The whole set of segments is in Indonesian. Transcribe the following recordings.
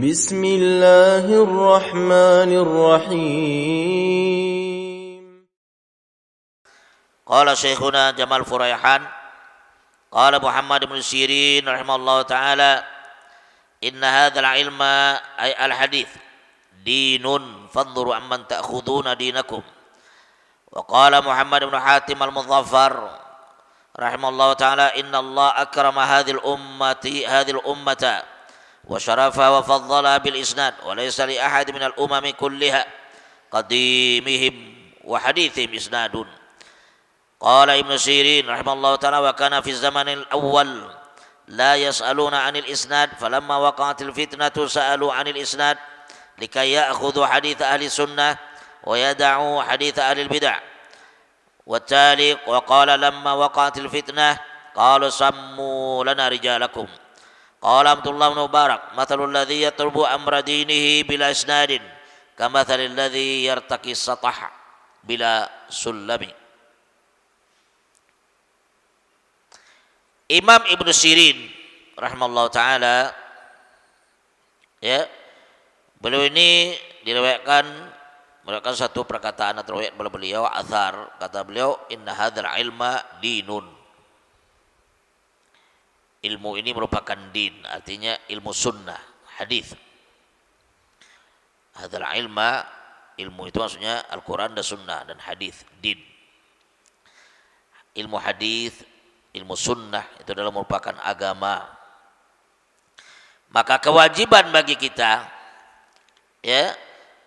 بسم الله الرحمن الرحيم قال شيخنا جمال فريحان قال محمد بن سيرين رحمه الله تعالى إن هذا العلم أي الحديث دين فانظروا عمن تأخذون دينكم وقال محمد بن حاتم المظفر رحمه الله تعالى إن الله أكرم هذه الأمة هذه الأمة وشرفها وفضلها بالإسناد وليس لأحد من الأمم كلها قديمهم وحديثهم إسناد قال ابن سيرين رحمه الله تعالى وكان في الزمن الأول لا يسألون عن الإسناد فلما وقعت الفتنة سألوا عن الإسناد لكي يأخذوا حديث أهل السنة ويدعوا حديث أهل البدع والتالي وقال لما وقعت الفتنة قالوا سموا لنا رجالكم Qala Abdullah bin Mubarak Mathalul ladhi yatulbu amra dinihi bila isnadin Kamathalil ladhi yartaki satah bila sulami Imam Ibn Sirin Rahmallahu ta'ala Ya Beliau ini diriwayatkan merupakan satu perkataan atau riwayat beliau, beliau Athar, kata beliau Inna hadhar ilma dinun ilmu ini merupakan din artinya ilmu sunnah hadis hadal ilma ilmu itu maksudnya Al-Quran dan sunnah dan hadis din ilmu hadis ilmu sunnah itu adalah merupakan agama maka kewajiban bagi kita ya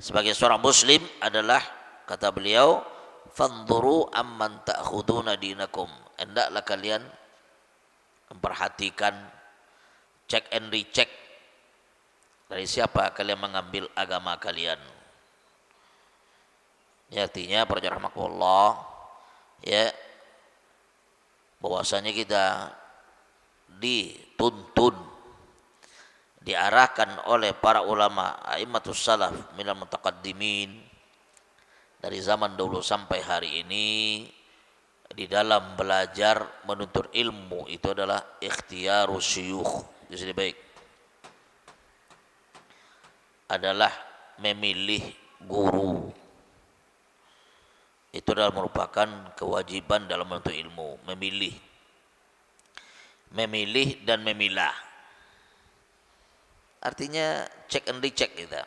sebagai seorang muslim adalah kata beliau fanzuru amman ta'khuduna dinakum hendaklah kalian memperhatikan check and recheck dari siapa kalian mengambil agama kalian ya, artinya para rahmatullah ya bahwasanya kita dituntun diarahkan oleh para ulama a'immatus salaf minal mutaqaddimin dari zaman dulu sampai hari ini di dalam belajar menuntut ilmu itu adalah ikhtiar syuyukh jadi baik adalah memilih guru itu adalah merupakan kewajiban dalam menuntut ilmu memilih memilih dan memilah artinya check and recheck kita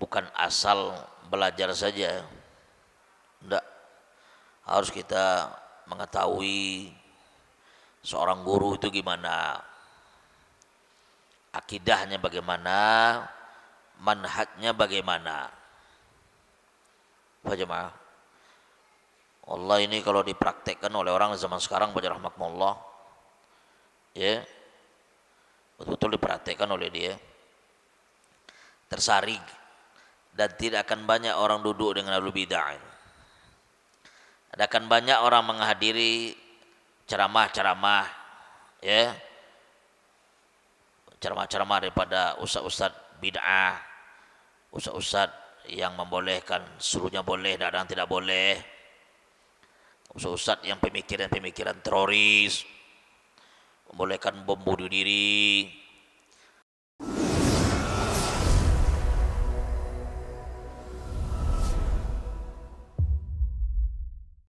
bukan asal belajar saja harus kita mengetahui seorang guru itu gimana akidahnya bagaimana manhajnya bagaimana baca jemaah Allah ini kalau dipraktekkan oleh orang zaman sekarang baca rahmatullah ya betul-betul dipraktekkan oleh dia tersaring dan tidak akan banyak orang duduk dengan lalu bid'ah Adakan banyak orang menghadiri ceramah-ceramah ya. Ceramah-ceramah daripada ustaz-ustaz bid'ah, ustaz-ustaz yang membolehkan seluruhnya boleh, yang tidak boleh. Ustaz-ustaz yang pemikiran-pemikiran teroris, membolehkan bom bunuh diri,